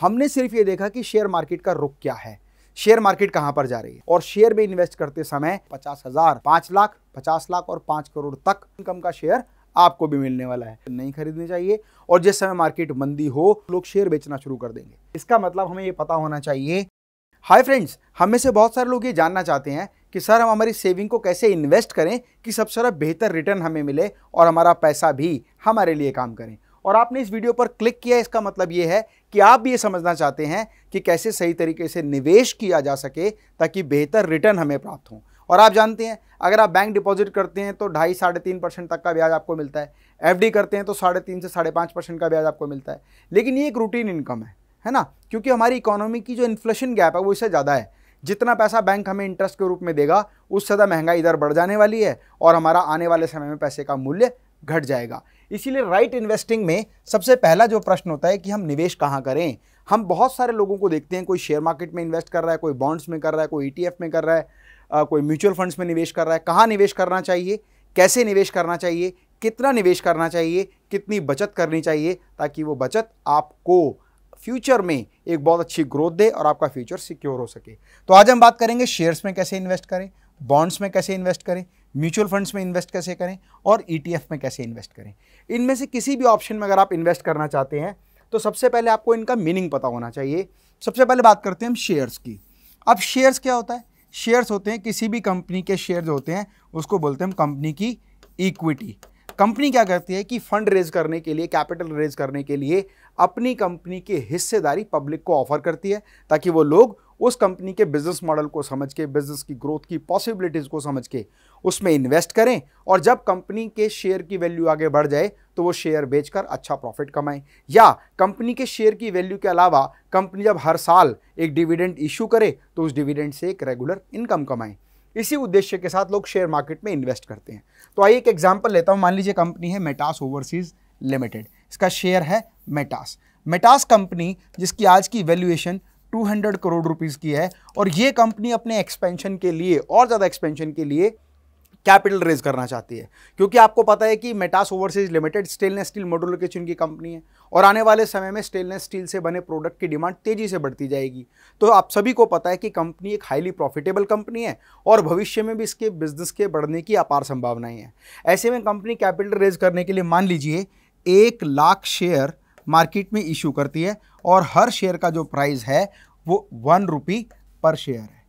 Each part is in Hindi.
हमने सिर्फ ये देखा कि शेयर मार्केट का रुख क्या है शेयर मार्केट कहां पर जा रही है और शेयर में इन्वेस्ट करते समय पचास हजार पांच लाख पचास लाख और पांच करोड़ तक इनकम का शेयर आपको भी मिलने वाला है नहीं खरीदने चाहिए और जिस समय मार्केट मंदी हो लोग शेयर बेचना शुरू कर देंगे इसका मतलब हमें ये पता होना चाहिए हाय फ्रेंड्स हम में से बहुत सारे लोग ये जानना चाहते हैं कि सर हम हमारी सेविंग को कैसे इन्वेस्ट करें कि सबसे ज़्यादा बेहतर रिटर्न हमें मिले और हमारा पैसा भी हमारे लिए काम करें और आपने इस वीडियो पर क्लिक किया इसका मतलब ये है कि आप भी ये समझना चाहते हैं कि कैसे सही तरीके से निवेश किया जा सके ताकि बेहतर रिटर्न हमें प्राप्त हो और आप जानते हैं अगर आप बैंक डिपॉजिट करते हैं तो ढाई साढ़े तीन परसेंट तक का ब्याज आपको मिलता है डी करते हैं तो साढ़े तीन से साढ़े पाँच परसेंट का ब्याज आपको मिलता है लेकिन ये एक रूटीन इनकम है है ना क्योंकि हमारी इकोनॉमी की जो इन्फ्लेशन गैप है वो इससे ज़्यादा है जितना पैसा बैंक हमें इंटरेस्ट के रूप में देगा उससे ज़्यादा महंगाई इधर बढ़ जाने वाली है और हमारा आने वाले समय में पैसे का मूल्य घट जाएगा इसीलिए राइट इन्वेस्टिंग में सबसे पहला जो प्रश्न होता है कि हम निवेश कहाँ करें हम बहुत सारे लोगों को देखते हैं कोई शेयर मार्केट में इन्वेस्ट कर रहा है कोई बॉन्ड्स में कर रहा है कोई ई e में कर रहा है कोई म्यूचुअल फंड्स में निवेश कर रहा है कहाँ निवेश करना चाहिए कैसे निवेश करना चाहिए कितना निवेश करना चाहिए कितनी बचत करनी चाहिए ताकि वो बचत आपको फ्यूचर में एक बहुत अच्छी ग्रोथ दे और आपका फ्यूचर सिक्योर हो सके तो आज हम बात करेंगे शेयर्स में कैसे इन्वेस्ट करें बॉन्ड्स में कैसे इन्वेस्ट करें म्यूचुअल फंड्स में इन्वेस्ट कैसे करें और ई e में कैसे इन्वेस्ट करें इनमें से किसी भी ऑप्शन में अगर आप इन्वेस्ट करना चाहते हैं तो सबसे पहले आपको इनका मीनिंग पता होना चाहिए सबसे पहले बात करते हैं हम शेयर्स की अब शेयर्स क्या होता है शेयर्स होते हैं किसी भी कंपनी के शेयर्स होते हैं उसको बोलते हैं हम कंपनी की इक्विटी कंपनी क्या करती है कि फंड रेज करने के लिए कैपिटल रेज करने के लिए अपनी कंपनी के हिस्सेदारी पब्लिक को ऑफर करती है ताकि वो लोग उस कंपनी के बिजनेस मॉडल को समझ के बिजनेस की ग्रोथ की पॉसिबिलिटीज़ को समझ के उसमें इन्वेस्ट करें और जब कंपनी के शेयर की वैल्यू आगे बढ़ जाए तो वो शेयर बेचकर अच्छा प्रॉफिट कमाएं या कंपनी के शेयर की वैल्यू के अलावा कंपनी जब हर साल एक डिविडेंड इशू करे तो उस डिविडेंड से एक रेगुलर इनकम कमाएं इसी उद्देश्य के साथ लोग शेयर मार्केट में इन्वेस्ट करते हैं तो आइए एक एग्जाम्पल लेता हूँ मान लीजिए कंपनी है मेटास ओवरसीज़ लिमिटेड इसका शेयर है मेटास मेटास कंपनी जिसकी आज की वैल्यूएशन 200 करोड़ रुपीज़ की है और ये कंपनी अपने एक्सपेंशन के लिए और ज़्यादा एक्सपेंशन के लिए कैपिटल रेज करना चाहती है क्योंकि आपको पता है कि Metas overseas limited stainless steel modular की कंपनी है और आने वाले समय में स्टेनलेस स्टील से बने प्रोडक्ट की डिमांड तेज़ी से बढ़ती जाएगी तो आप सभी को पता है कि कंपनी एक हाईली प्रॉफिटेबल कंपनी है और भविष्य में भी इसके बिजनेस के बढ़ने की अपार संभावनाएं हैं ऐसे में कंपनी कैपिटल रेज करने के लिए मान लीजिए एक लाख शेयर मार्केट में इशू करती है और हर शेयर का जो प्राइस है वो वन रुपी पर शेयर है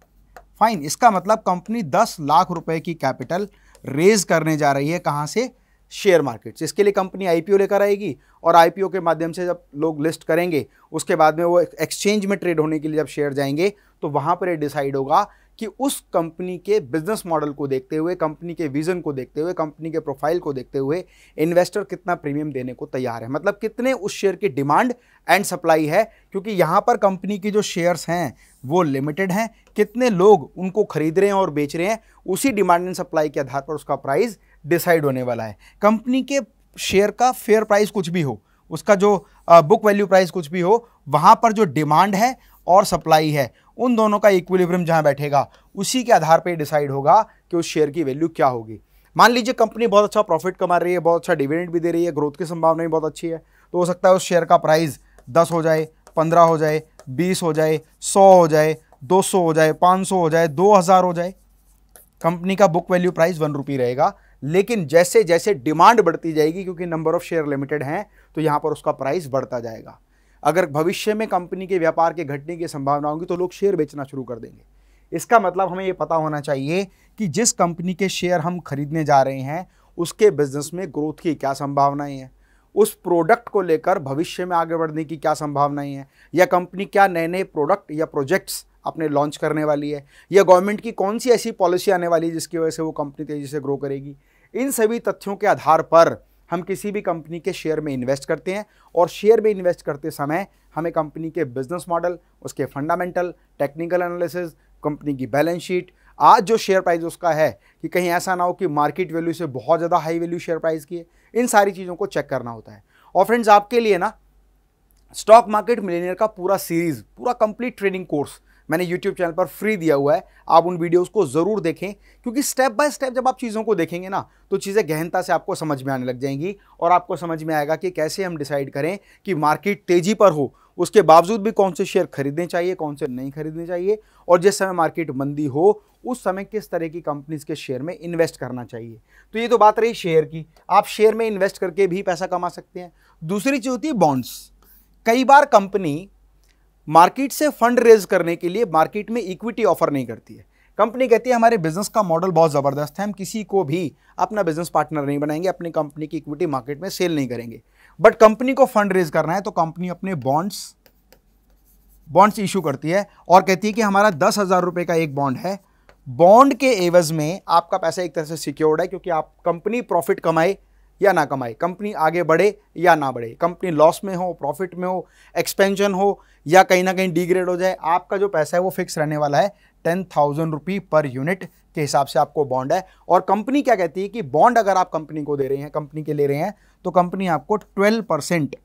फाइन इसका मतलब कंपनी दस लाख रुपए की कैपिटल रेज करने जा रही है कहाँ से शेयर मार्केट इसके लिए कंपनी आईपीओ लेकर आएगी और आईपीओ के माध्यम से जब लोग लिस्ट करेंगे उसके बाद में वो एक्सचेंज में ट्रेड होने के लिए जब शेयर जाएंगे तो वहाँ पर डिसाइड होगा कि उस कंपनी के बिजनेस मॉडल को देखते हुए कंपनी के विजन को देखते हुए कंपनी के प्रोफाइल को देखते हुए इन्वेस्टर कितना प्रीमियम देने को तैयार है मतलब कितने उस शेयर की डिमांड एंड सप्लाई है क्योंकि यहाँ पर कंपनी की जो शेयर्स हैं वो लिमिटेड हैं कितने लोग उनको खरीद रहे हैं और बेच रहे हैं उसी डिमांड एंड सप्लाई के आधार पर उसका प्राइस डिसाइड होने वाला है कंपनी के शेयर का फेयर प्राइस कुछ भी हो उसका जो बुक वैल्यू प्राइस कुछ भी हो वहाँ पर जो डिमांड है और सप्लाई है उन दोनों का इक्विलिब्रियम जहाँ बैठेगा उसी के आधार पर डिसाइड होगा कि उस शेयर की वैल्यू क्या होगी मान लीजिए कंपनी बहुत अच्छा प्रॉफिट कमा रही है बहुत अच्छा डिविडेंड भी दे रही है ग्रोथ की संभावना भी बहुत अच्छी है तो हो सकता है उस शेयर का प्राइस दस हो जाए पंद्रह हो जाए बीस हो जाए सौ हो जाए दो सौ हो जाए पाँच सौ हो जाए दो हज़ार हो जाए कंपनी का book value price one rupee रहेगा लेकिन जैसे जैसे डिमांड बढ़ती जाएगी क्योंकि नंबर ऑफ शेयर लिमिटेड हैं तो यहाँ पर उसका प्राइस बढ़ता जाएगा अगर भविष्य में कंपनी के व्यापार के घटने की संभावना होगी तो लोग शेयर बेचना शुरू कर देंगे इसका मतलब हमें ये पता होना चाहिए कि जिस कंपनी के शेयर हम खरीदने जा रहे हैं उसके बिजनेस में ग्रोथ की क्या संभावनाएं हैं उस प्रोडक्ट को लेकर भविष्य में आगे बढ़ने की क्या संभावनाएं हैं या कंपनी क्या नए नए प्रोडक्ट या प्रोजेक्ट्स अपने लॉन्च करने वाली है या गवर्नमेंट की कौन सी ऐसी पॉलिसी आने वाली है जिसकी वजह से वो कंपनी तेज़ी से ग्रो करेगी इन सभी तथ्यों के आधार पर हम किसी भी कंपनी के शेयर में इन्वेस्ट करते हैं और शेयर में इन्वेस्ट करते समय हमें कंपनी के बिजनेस मॉडल उसके फंडामेंटल टेक्निकल एनालिसिस कंपनी की बैलेंस शीट आज जो शेयर प्राइस उसका है कि कहीं ऐसा ना हो कि मार्केट वैल्यू से बहुत ज़्यादा हाई वैल्यू शेयर प्राइस की है इन सारी चीज़ों को चेक करना होता है और फ्रेंड्स आपके लिए ना स्टॉक मार्केट मिलेनियर का पूरा सीरीज़ पूरा कंप्लीट ट्रेनिंग कोर्स मैंने YouTube चैनल पर फ्री दिया हुआ है आप उन वीडियोस को ज़रूर देखें क्योंकि स्टेप बाय स्टेप जब आप चीज़ों को देखेंगे ना तो चीज़ें गहनता से आपको समझ में आने लग जाएंगी और आपको समझ में आएगा कि कैसे हम डिसाइड करें कि मार्केट तेज़ी पर हो उसके बावजूद भी कौन से शेयर खरीदने चाहिए कौन से नहीं खरीदने चाहिए और जिस समय मार्केट मंदी हो उस समय किस तरह की कंपनीज़ के शेयर में इन्वेस्ट करना चाहिए तो ये तो बात रही शेयर की आप शेयर में इन्वेस्ट करके भी पैसा कमा सकते हैं दूसरी चीज़ होती है बॉन्ड्स कई बार कंपनी मार्केट से फंड रेज करने के लिए मार्केट में इक्विटी ऑफर नहीं करती है कंपनी कहती है हमारे बिजनेस का मॉडल बहुत ज़बरदस्त है हम किसी को भी अपना बिजनेस पार्टनर नहीं बनाएंगे अपनी कंपनी की इक्विटी मार्केट में सेल नहीं करेंगे बट कंपनी को फंड रेज करना है तो कंपनी अपने बॉन्ड्स बॉन्ड्स इशू करती है और कहती है कि हमारा दस हज़ार रुपये का एक बॉन्ड है बॉन्ड के एवज में आपका पैसा एक तरह से सिक्योर्ड है क्योंकि आप कंपनी प्रॉफिट कमाए या ना कमाए कंपनी आगे बढ़े या ना बढ़े कंपनी लॉस में हो प्रॉफिट में हो एक्सपेंशन हो या कहीं ना कहीं डिग्रेड हो जाए आपका जो पैसा है वो फिक्स रहने वाला है ten thousand rupee per unit के हिसाब से आपको बॉन्ड है और कंपनी क्या कहती है कि बॉन्ड अगर आप कंपनी को दे रहे हैं कंपनी के ले रहे हैं तो कंपनी आपको ट्वेल्व परसेंट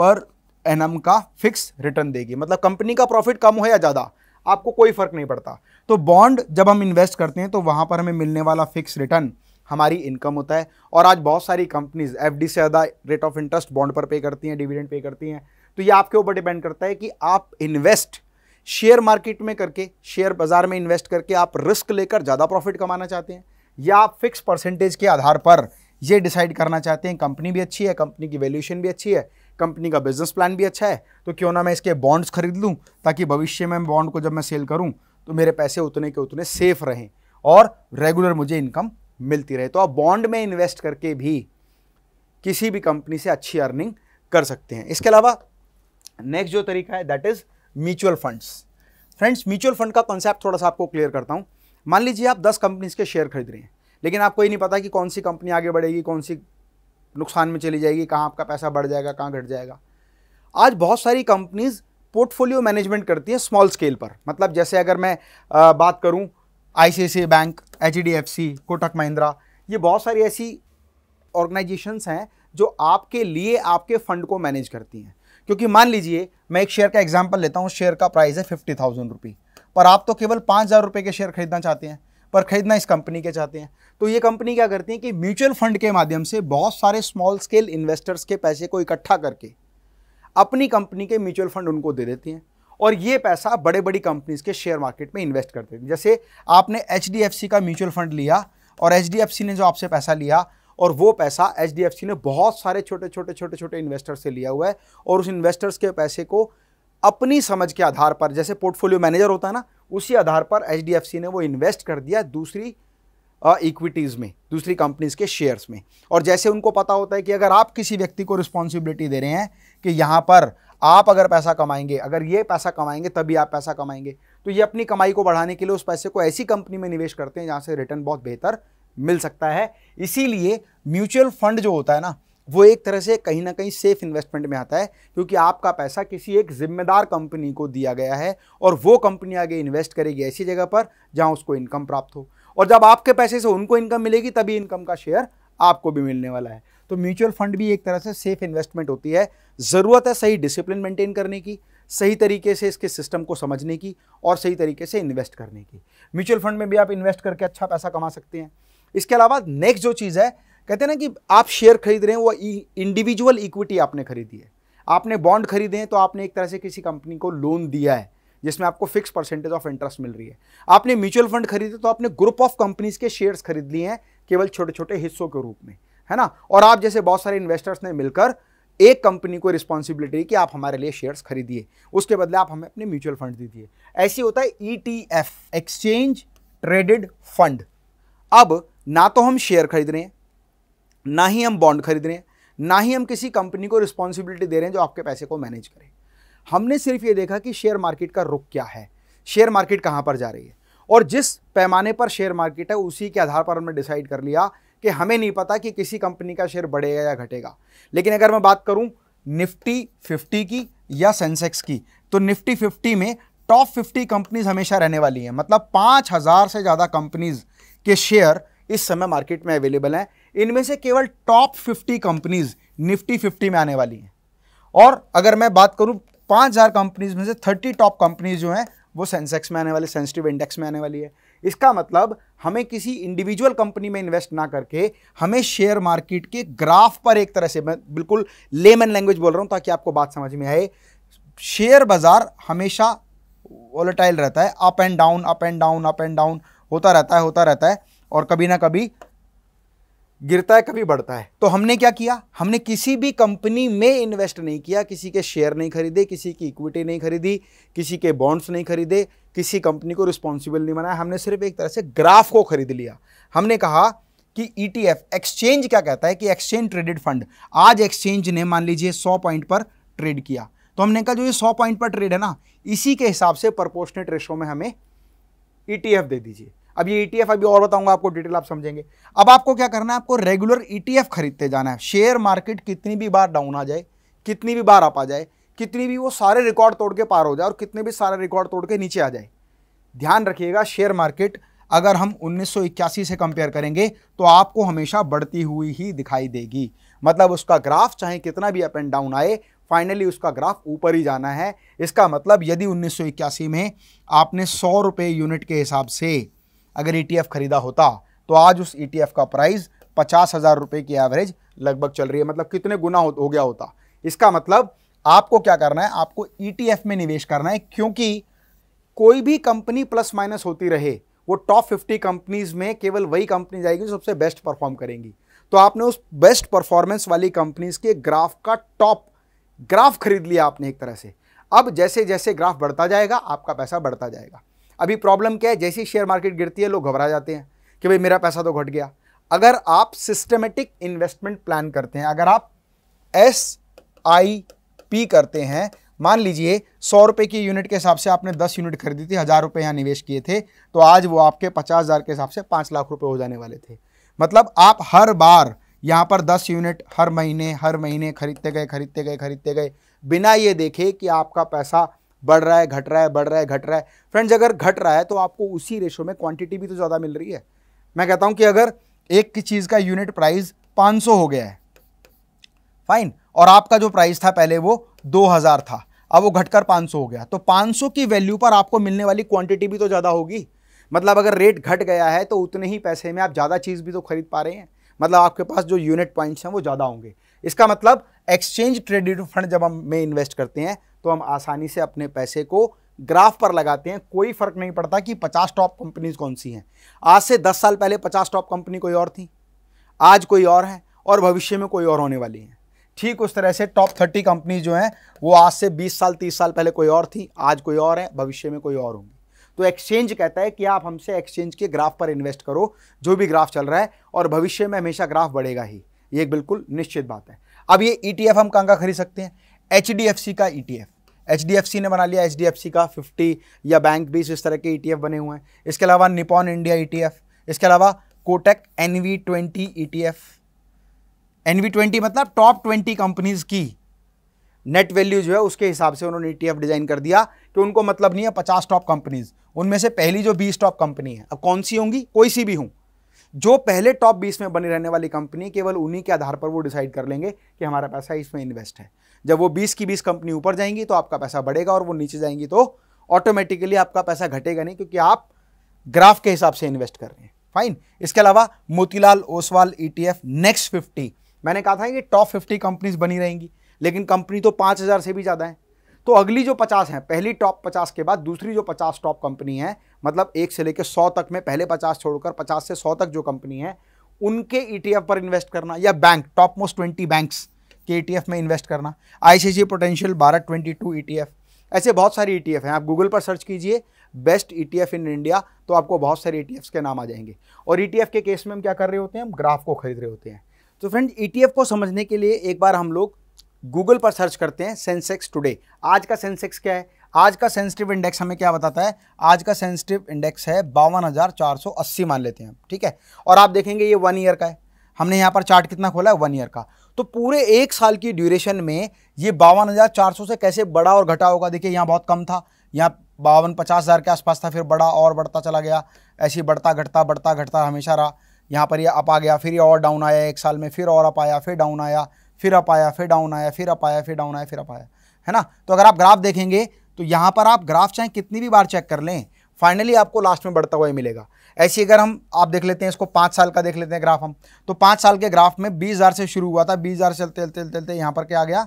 पर एम का फिक्स रिटर्न देगी मतलब कंपनी का प्रॉफिट कम हो या ज़्यादा आपको कोई फर्क नहीं पड़ता तो बॉन्ड जब हम इन्वेस्ट करते हैं तो वहाँ पर हमें मिलने वाला फिक्स रिटर्न हमारी इनकम होता है और आज बहुत सारी कंपनीज एफ से ज़्यादा रेट ऑफ इंटरेस्ट बॉन्ड पर पे करती हैं डिविडेंड पे करती हैं तो ये आपके ऊपर डिपेंड करता है कि आप इन्वेस्ट शेयर मार्केट में करके शेयर बाजार में इन्वेस्ट करके आप रिस्क लेकर ज़्यादा प्रॉफिट कमाना चाहते हैं या आप फिक्स परसेंटेज के आधार पर ये डिसाइड करना चाहते हैं कंपनी भी अच्छी है कंपनी की वैल्यूएशन भी अच्छी है कंपनी का बिजनेस प्लान भी अच्छा है तो क्यों ना मैं इसके बॉन्ड्स खरीद लूँ ताकि भविष्य में बॉन्ड को जब मैं सेल करूँ तो मेरे पैसे उतने के उतने सेफ रहें और रेगुलर मुझे इनकम मिलती रहे तो आप बॉन्ड में इन्वेस्ट करके भी किसी भी कंपनी से अच्छी अर्निंग कर सकते हैं इसके अलावा नेक्स्ट जो तरीका है that is mutual funds friends mutual fund का कॉन्सेप्ट थोड़ा सा आपको क्लियर करता हूँ मान लीजिए आप दस कंपनीज के शेयर खरीद रहे हैं लेकिन आपको ये नहीं पता कि कौन सी कंपनी आगे बढ़ेगी कौन सी नुकसान में चली जाएगी कहाँ आपका पैसा बढ़ जाएगा कहाँ घट जाएगा आज बहुत सारी कंपनीज पोर्टफोलियो मैनेजमेंट करती हैं स्मॉल स्केल पर मतलब जैसे अगर मैं आ, बात करूँ आई बैंक एच कोटक महिंद्रा ये बहुत सारी ऐसी ऑर्गेनाइजेशंस हैं जो आपके लिए आपके फंड को मैनेज करती हैं क्योंकि मान लीजिए मैं एक शेयर का एग्जाम्पल लेता हूँ शेयर का प्राइस है फिफ्टी थाउजेंड रुपी पर आप तो केवल पाँच हज़ार रुपये के शेयर खरीदना चाहते हैं पर खरीदना इस कंपनी के चाहते हैं तो ये कंपनी क्या करती है कि म्यूचुअल फंड के माध्यम से बहुत सारे स्मॉल स्केल इन्वेस्टर्स के पैसे को इकट्ठा करके अपनी कंपनी के म्यूचुअल फंड उनको दे देती हैं और ये पैसा बड़े बड़ी कंपनीज के शेयर मार्केट में इन्वेस्ट करते थे जैसे आपने एच का म्यूचुअल फंड लिया और एच ने जो आपसे पैसा लिया और वो पैसा एच ने बहुत सारे छोटे छोटे छोटे छोटे इन्वेस्टर्स से लिया हुआ है और उस इन्वेस्टर्स के पैसे को अपनी समझ के आधार पर जैसे पोर्टफोलियो मैनेजर होता है ना उसी आधार पर एच ने वो इन्वेस्ट कर दिया दूसरी इक्विटीज़ में दूसरी कंपनीज के शेयर्स में और जैसे उनको पता होता है कि अगर आप किसी व्यक्ति को रिस्पॉन्सिबिलिटी दे रहे हैं कि यहाँ पर आप अगर पैसा कमाएंगे अगर ये पैसा कमाएंगे तभी आप पैसा कमाएंगे तो ये अपनी कमाई को बढ़ाने के लिए उस पैसे को ऐसी कंपनी में निवेश करते हैं जहाँ से रिटर्न बहुत बेहतर मिल सकता है इसीलिए म्यूचुअल फंड जो होता है ना वो एक तरह से कहीं ना कहीं सेफ इन्वेस्टमेंट में आता है क्योंकि आपका पैसा किसी एक जिम्मेदार कंपनी को दिया गया है और वो कंपनी आगे इन्वेस्ट करेगी ऐसी जगह पर जहाँ उसको इनकम प्राप्त हो और जब आपके पैसे से उनको इनकम मिलेगी तभी इनकम का शेयर आपको भी मिलने वाला है तो म्यूचुअल फंड भी एक तरह से सेफ इन्वेस्टमेंट होती है ज़रूरत है सही डिसिप्लिन मेंटेन करने की सही तरीके से इसके सिस्टम को समझने की और सही तरीके से इन्वेस्ट करने की म्यूचुअल फंड में भी आप इन्वेस्ट करके अच्छा पैसा कमा सकते हैं इसके अलावा नेक्स्ट जो चीज़ है कहते हैं ना कि आप शेयर खरीद रहे हैं वो इंडिविजुअल इक्विटी आपने खरीदी है आपने बॉन्ड खरीदे हैं तो आपने एक तरह से किसी कंपनी को लोन दिया है जिसमें आपको फिक्स परसेंटेज ऑफ इंटरेस्ट मिल रही है आपने म्यूचुअल फंड खरीदे तो आपने ग्रुप ऑफ कंपनीज के शेयर्स खरीद लिए हैं केवल छोटे छोटे हिस्सों के रूप में है ना और आप जैसे बहुत सारे इन्वेस्टर्स ने मिलकर एक कंपनी को रिस्पॉन्सिबिलिटी कि आप हमारे लिए शेयर्स खरीदिए उसके बदले आप हमें अपने म्यूचुअल फंड दीजिए ऐसे होता है एफ एक्सचेंज ट्रेडेड फंड अब ना तो हम शेयर खरीद रहे हैं ना ही हम बॉन्ड खरीद रहे हैं ना ही हम किसी कंपनी को रिस्पॉन्सिबिलिटी दे रहे हैं जो आपके पैसे को मैनेज करे हमने सिर्फ ये देखा कि शेयर मार्केट का रुख क्या है शेयर मार्केट कहाँ पर जा रही है और जिस पैमाने पर शेयर मार्केट है उसी के आधार पर हमने डिसाइड कर लिया कि हमें नहीं पता कि किसी कंपनी का शेयर बढ़ेगा या घटेगा लेकिन अगर मैं बात करूं निफ्टी 50 की या सेंसेक्स की तो निफ्टी 50 में टॉप 50 कंपनीज हमेशा रहने वाली हैं मतलब 5000 से ज़्यादा कंपनीज के शेयर इस समय मार्केट में अवेलेबल हैं इनमें से केवल टॉप 50 कंपनीज निफ्टी 50 में आने वाली हैं और अगर मैं बात करूँ हज़ार कंपनीज में से थर्टी टॉप कंपनीज जो हैं वो सेंसेक्स में आने वाली सेंसिटिव इंडेक्स में आने वाली है इसका मतलब हमें किसी इंडिविजुअल कंपनी में इन्वेस्ट ना करके हमें शेयर मार्केट के ग्राफ पर एक तरह से मैं बिल्कुल लेमन लैंग्वेज बोल रहा हूँ ताकि आपको बात समझ में आए शेयर बाज़ार हमेशा वॉलेटाइल रहता है up and down up and down up and down होता रहता है होता रहता है और कभी ना कभी गिरता है कभी बढ़ता है तो हमने क्या किया हमने किसी भी कंपनी में इन्वेस्ट नहीं किया किसी के शेयर नहीं खरीदे किसी की इक्विटी नहीं खरीदी किसी के बॉन्ड्स नहीं खरीदे किसी कंपनी को रिस्पॉन्सिबल नहीं बनाया हमने सिर्फ एक तरह से ग्राफ को खरीद लिया हमने कहा कि ई e एक्सचेंज क्या कहता है कि एक्सचेंज ट्रेडेड फंड आज एक्सचेंज ने मान लीजिए सौ पॉइंट पर ट्रेड किया तो हमने कहा जो ये सौ पॉइंट पर ट्रेड है ना इसी के हिसाब से प्रपोर्शनेट रेशो में हमें ई e दे दीजिए अब ये ईटीएफ e अभी और बताऊंगा आपको डिटेल आप समझेंगे अब आपको क्या करना है आपको रेगुलर ईटीएफ e खरीदते जाना है शेयर मार्केट कितनी भी बार डाउन आ जाए कितनी भी बार अप आ जाए कितनी भी वो सारे रिकॉर्ड तोड़ के पार हो जाए और कितने भी सारे रिकॉर्ड तोड़ के नीचे आ जाए ध्यान रखिएगा शेयर मार्केट अगर हम उन्नीस से कंपेयर करेंगे तो आपको हमेशा बढ़ती हुई ही दिखाई देगी मतलब उसका ग्राफ चाहे कितना भी अप एंड डाउन आए फाइनली उसका ग्राफ ऊपर ही जाना है इसका मतलब यदि उन्नीस में आपने सौ रुपये यूनिट के हिसाब से अगर ई e खरीदा होता तो आज उस ई e का प्राइस पचास हज़ार रुपये की एवरेज लगभग चल रही है मतलब कितने गुना हो, हो गया होता इसका मतलब आपको क्या करना है आपको ई e में निवेश करना है क्योंकि कोई भी कंपनी प्लस माइनस होती रहे वो टॉप फिफ्टी कंपनीज में केवल वही कंपनी जाएगी जो सबसे बेस्ट परफॉर्म करेंगी तो आपने उस बेस्ट परफॉर्मेंस वाली कंपनीज के ग्राफ का टॉप ग्राफ खरीद लिया आपने एक तरह से अब जैसे जैसे ग्राफ बढ़ता जाएगा आपका पैसा बढ़ता जाएगा अभी प्रॉब्लम क्या है जैसे ही शेयर मार्केट गिरती है लोग घबरा जाते हैं कि भाई मेरा पैसा तो घट गया अगर आप सिस्टमेटिक इन्वेस्टमेंट प्लान करते हैं अगर आप एस आई पी करते हैं मान लीजिए सौ रुपये की यूनिट के हिसाब से आपने दस यूनिट खरीदी थी हज़ार रुपये यहाँ निवेश किए थे तो आज वो आपके पचास हज़ार के हिसाब से पाँच लाख रुपये हो जाने वाले थे मतलब आप हर बार यहाँ पर दस यूनिट हर महीने हर महीने खरीदते गए खरीदते गए खरीदते गए बिना ये देखे कि आपका पैसा बढ़ रहा है घट रहा है बढ़ रहा है घट रहा है फ्रेंड्स अगर घट रहा है तो आपको उसी रेशो में क्वांटिटी भी तो ज़्यादा मिल रही है मैं कहता हूँ कि अगर एक की चीज़ का यूनिट प्राइस 500 हो गया है फाइन और आपका जो प्राइस था पहले वो 2000 था अब वो घटकर 500 हो गया तो 500 की वैल्यू पर आपको मिलने वाली क्वांटिटी भी तो ज़्यादा होगी मतलब अगर रेट घट गया है तो उतने ही पैसे में आप ज़्यादा चीज़ भी तो खरीद पा रहे हैं मतलब आपके पास जो यूनिट पॉइंट्स हैं वो ज़्यादा होंगे इसका मतलब एक्सचेंज ट्रेडेड फंड जब हम में इन्वेस्ट करते हैं तो हम आसानी से अपने पैसे को ग्राफ पर लगाते हैं कोई फर्क नहीं पड़ता कि 50 टॉप कंपनीज कौन सी हैं आज से 10 साल पहले 50 टॉप कंपनी कोई और थी आज कोई और है और भविष्य में कोई और होने वाली है ठीक उस तरह से टॉप थर्टी कंपनीज जो हैं वो आज से 20 साल 30 साल पहले कोई और थी आज कोई और है भविष्य में कोई और होंगी तो एक्सचेंज कहता है कि आप हमसे एक्सचेंज के ग्राफ पर इन्वेस्ट करो जो भी ग्राफ चल रहा है और भविष्य में हमेशा ग्राफ बढ़ेगा ही ये एक बिल्कुल निश्चित बात है अब ये ई e हम कहाँ का खरीद सकते हैं एच का ई e एच ने बना लिया एच का फिफ्टी या बैंक बीस इस तरह के ई e बने हुए हैं इसके अलावा निपॉन इंडिया ई इसके अलावा Kotak N V twenty E T F N V twenty मतलब टॉप ट्वेंटी कंपनीज की नेट वैल्यू जो है उसके हिसाब से उन्होंने ई डिज़ाइन कर दिया कि उनको मतलब नहीं है पचास टॉप कंपनीज उनमें से पहली जो बीस टॉप कंपनी है अब कौन सी होंगी कोई सी भी हूँ जो पहले टॉप बीस में बनी रहने वाली कंपनी केवल उन्हीं के आधार पर वो डिसाइड कर लेंगे कि हमारा पैसा इसमें इन्वेस्ट है जब वो बीस की बीस कंपनी ऊपर जाएंगी तो आपका पैसा बढ़ेगा और वो नीचे जाएंगी तो ऑटोमेटिकली आपका पैसा घटेगा नहीं क्योंकि आप ग्राफ के हिसाब से इन्वेस्ट कर रहे हैं फाइन इसके अलावा Motilal Oswal E next fifty मैंने कहा था कि टॉप फिफ्टी कंपनीज बनी रहेंगी लेकिन कंपनी तो पाँच हज़ार से भी ज़्यादा है तो अगली जो पचास हैं पहली टॉप पचास के बाद दूसरी जो पचास टॉप कंपनी है मतलब एक से लेकर सौ तक में पहले पचास छोड़कर पचास से सौ तक जो कंपनी है उनके ई e पर इन्वेस्ट करना या bank top most twenty banks के ई e में इन्वेस्ट करना आई पोटेंशियल बारह ट्वेंटी टू ई ऐसे बहुत सारे ई e हैं आप गूगल पर सर्च कीजिए बेस्ट ई इन इंडिया तो आपको बहुत सारे ई के नाम आ जाएंगे और ई के केस में हम क्या कर रहे होते हैं हम ग्राफ को खरीद रहे होते हैं तो फ्रेंड ई को समझने के लिए एक बार हम लोग गूगल पर सर्च करते हैं सेंसेक्स टुडे आज का सेंसेक्स क्या है आज का सेंसिटिव इंडेक्स हमें क्या बताता है आज का सेंसिटिव इंडेक्स है बावन हज़ार चार सौ अस्सी मान लेते हैं ठीक है और आप देखेंगे ये वन ईयर का है हमने यहाँ पर चार्ट कितना खोला है वन ईयर का तो पूरे एक साल की ड्यूरेशन में ये बावन हज़ार चार सौ से कैसे बड़ा और घटा होगा देखिए यहाँ बहुत कम था यहाँ बावन पचास हज़ार के आसपास था फिर बड़ा और बढ़ता चला गया ऐसे बढ़ता घटता बढ़ता घटता हमेशा रहा यहाँ पर ये अप आ गया फिर ये और डाउन आया एक साल में फिर और अप आया फिर डाउन आया फिर अप आया फिर डाउन आया फिर अप आया फिर डाउन आया फिर अप आया है ना तो अगर आप ग्राफ देखेंगे तो यहाँ पर आप ग्राफ चाहे कितनी भी बार चेक कर लें फाइनली आपको लास्ट में बढ़ता हुआ ही मिलेगा ऐसे अगर हम आप देख लेते हैं इसको पाँच साल का देख लेते हैं ग्राफ हम तो पाँच साल के ग्राफ में बीस हज़ार से शुरू हुआ था बीस हज़ार चलते चलते चलते चलते यहाँ पर क्या आ गया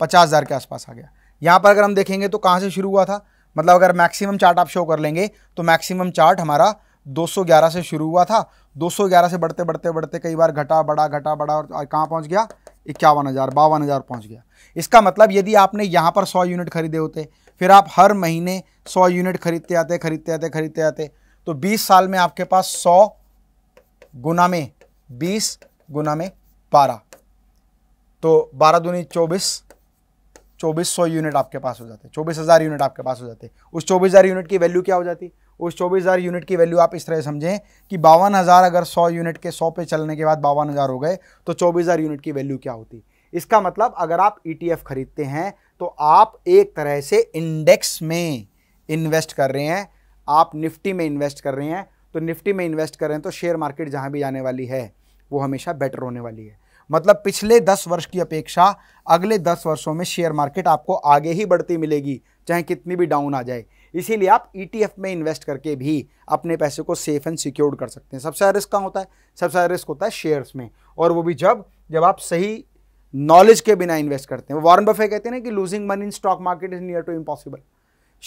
पचास हज़ार के आसपास आ गया यहाँ पर अगर हम देखेंगे तो कहाँ से शुरू हुआ था मतलब अगर मैक्सिमम चार्ट आप शो कर लेंगे तो मैक्सिमम चार्ट हमारा 211 से शुरू हुआ था 211 से बढ़ते बढ़ते बढ़ते कई बार घटा बढ़ा घटा बढ़ा और कहाँ पहुँच गया इक्यावन हज़ार बावन हज़ार पहुँच गया इसका मतलब यदि आपने यहाँ पर सौ यूनिट खरीदे होते फिर आप हर महीने सौ यूनिट खरीदते आते खरीदते आते खरीदते आते तो बीस साल में आपके पास सौ गुना में बीस गुना में बारह तो बारह दूनी चौबीस चौबीस सौ यूनिट आपके पास हो जाते चौबीस हज़ार यूनिट आपके पास हो जाते उस चौबीस हज़ार यूनिट की वैल्यू क्या हो जाती उस चौबीस हज़ार यूनिट की वैल्यू आप इस तरह समझें कि बावन हज़ार अगर सौ यूनिट के सौ पे चलने के बाद बावन हज़ार हो गए तो चौबीस हज़ार यूनिट की वैल्यू क्या होती इसका मतलब अगर आप ईटीएफ e खरीदते हैं तो आप एक तरह से इंडेक्स में इन्वेस्ट कर रहे हैं आप निफ्टी में इन्वेस्ट कर रहे हैं तो निफ्टी में इन्वेस्ट कर रहे हैं तो शेयर मार्केट जहाँ भी जाने वाली है वो हमेशा बेटर होने वाली है मतलब पिछले दस वर्ष की अपेक्षा अगले दस वर्षों में शेयर मार्केट आपको आगे ही बढ़ती मिलेगी चाहे कितनी भी डाउन आ जाए इसीलिए आप ईटीएफ e में इन्वेस्ट करके भी अपने पैसे को सेफ एंड सिक्योर्ड कर सकते हैं सबसे ज़्यादा रिस्क कहाँ होता है सबसे ज़्यादा रिस्क होता है शेयर्स में और वो भी जब जब आप सही नॉलेज के बिना इन्वेस्ट करते हैं वॉरन बफे कहते हैं ना कि losing money in stock market is near to impossible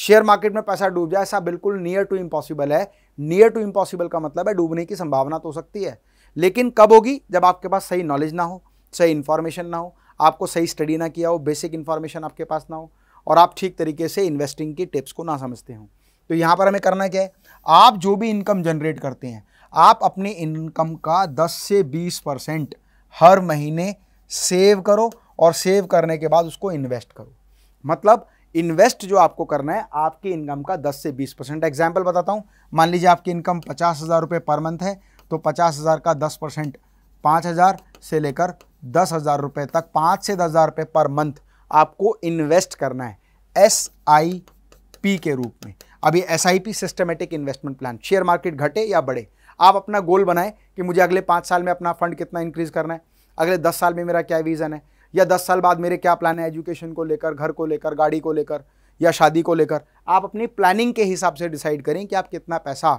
share market में पैसा डूब जाए ऐसा बिल्कुल नियर टू इम्पॉसिबल है नियर टू इम्पॉसिबल का मतलब है डूबने की संभावना तो हो सकती है लेकिन कब होगी जब आपके पास सही नॉलेज ना हो सही इन्फॉर्मेशन ना हो आपको सही स्टडी ना किया हो बेसिक इन्फॉर्मेशन आपके पास ना हो और आप ठीक तरीके से इन्वेस्टिंग की टिप्स को ना समझते हो तो यहाँ पर हमें करना क्या है आप जो भी इनकम जनरेट करते हैं आप अपने इनकम का 10 से 20 परसेंट हर महीने सेव करो और सेव करने के बाद उसको इन्वेस्ट करो मतलब इन्वेस्ट जो आपको करना है आपकी इनकम का 10 से 20 परसेंट एग्जाम्पल बताता हूँ मान लीजिए आपकी इनकम पचास हज़ार रुपये पर मंथ है तो पचास हज़ार का 10 परसेंट पाँच हज़ार से लेकर दस हज़ार रुपये तक पाँच से दस हज़ार रुपये पर मंथ आपको इन्वेस्ट करना है एस आई पी के रूप में अभी S I P systematic investment plan share market घटे या बढ़े आप अपना गोल बनाएं कि मुझे अगले पाँच साल में अपना फंड कितना इंक्रीज़ करना है अगले दस साल में मेरा क्या विज़न है या दस साल बाद मेरे क्या प्लान है एजुकेशन को लेकर घर को लेकर गाड़ी को लेकर या शादी को लेकर आप अपनी प्लानिंग के हिसाब से डिसाइड करें कि आप कितना पैसा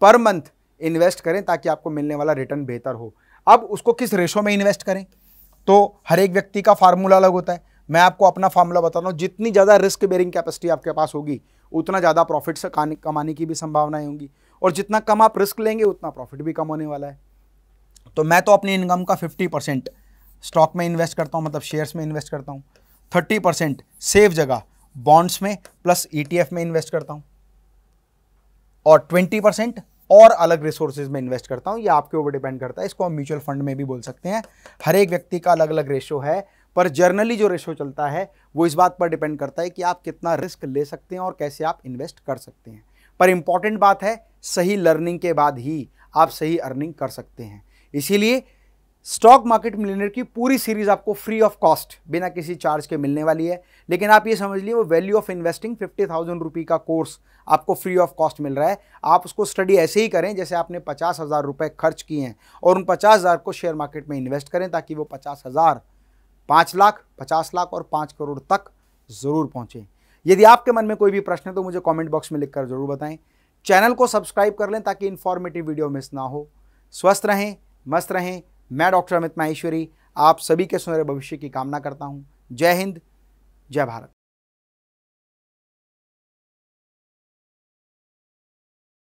पर मंथ इन्वेस्ट करें ताकि आपको मिलने वाला रिटर्न बेहतर हो अब उसको किस रेशो में इन्वेस्ट करें तो हर एक व्यक्ति का फार्मूला अलग होता है मैं आपको अपना फार्मूला बता रहा हूँ जितनी ज़्यादा रिस्क बेरिंग कैपेसिटी आपके पास होगी उतना ज़्यादा प्रॉफिट से कमाने की भी संभावनाएं होंगी और जितना कम आप रिस्क लेंगे उतना प्रॉफिट भी कम होने वाला है तो मैं तो अपनी इनकम का फिफ्टी परसेंट स्टॉक में इन्वेस्ट करता हूँ मतलब शेयर्स में इन्वेस्ट करता हूँ थर्टी परसेंट सेफ जगह बॉन्ड्स में प्लस ईटीएफ e में इन्वेस्ट करता हूँ और ट्वेंटी परसेंट और अलग रिसोर्सेज में इन्वेस्ट करता हूँ ये आपके ऊपर डिपेंड करता है इसको हम म्यूचुअल फंड में भी बोल सकते हैं हर एक व्यक्ति का अलग अलग रेशो है पर जर्नली जो रेशो चलता है वो इस बात पर डिपेंड करता है कि आप कितना रिस्क ले सकते हैं और कैसे आप इन्वेस्ट कर सकते हैं पर इंपॉर्टेंट बात है सही लर्निंग के बाद ही आप सही अर्निंग कर सकते हैं इसीलिए स्टॉक मार्केट मिलेनियर की पूरी सीरीज आपको फ्री ऑफ कॉस्ट बिना किसी चार्ज के मिलने वाली है लेकिन आप ये समझ लिए वो value of investing fifty thousand rupee का कोर्स आपको फ्री ऑफ कॉस्ट मिल रहा है आप उसको स्टडी ऐसे ही करें जैसे आपने पचास हज़ार रुपये खर्च किए हैं और उन पचास हज़ार को शेयर मार्केट में इन्वेस्ट करें ताकि वो पचास हज़ार पाँच लाख पचास लाख और पाँच करोड़ तक ज़रूर पहुँचें यदि आपके मन में कोई भी प्रश्न है तो मुझे कॉमेंट बॉक्स में लिखकर ज़रूर बताएं चैनल को सब्सक्राइब कर लें ताकि इन्फॉर्मेटिव वीडियो मिस ना हो स्वस्थ रहें मस्त रहें मैं डॉक्टर अमित माहेश्वरी आप सभी के सुनहरे भविष्य की कामना करता हूँ जय हिंद जय भारत